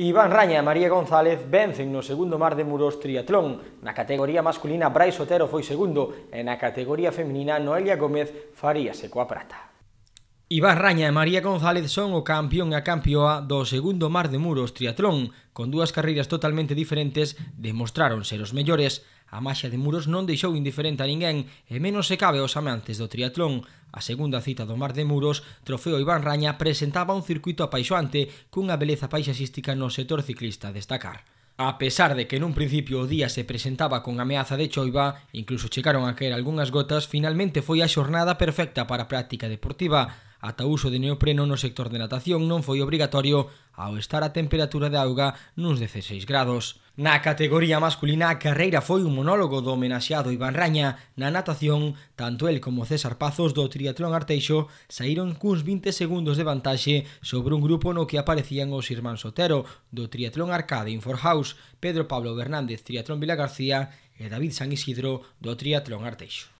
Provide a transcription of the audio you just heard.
Iván Raña e María González vencen no segundo mar de muros triatlón. Na categoría masculina, Brais Otero foi segundo e na categoría feminina, Noelia Gómez seco a prata. Iván Raña e María González son o campeón e a campeoa do segundo mar de muros triatlón. Con dúas carreiras totalmente diferentes, demostraron ser os mellores. A maxa de Muros non deixou indiferente a ninguén e menos se cabe aos amantes do triatlón. A segunda cita do Mar de Muros, Trofeo Iván Raña presentaba un circuito apaixoante cunha beleza paisaxística no sector ciclista a destacar. A pesar de que nun principio o día se presentaba con ameaza de choiva, incluso checaron a caer algunhas gotas, finalmente foi a xornada perfecta para a práctica deportiva. Ata o uso de neopreno no sector de natación non foi obrigatorio ao estar a temperatura de auga nuns 16 grados. Na categoría masculina a carreira foi un monólogo do homenaxeado Iván Raña. Na natación, tanto el como César Pazos do triatlón Arteixo saíron cuns 20 segundos de vantaxe sobre un grupo no que aparecían os irmáns Sotero do triatlón Arcade House, Pedro Pablo Fernández triatlón Vila García e David San Isidro do triatlón Arteixo.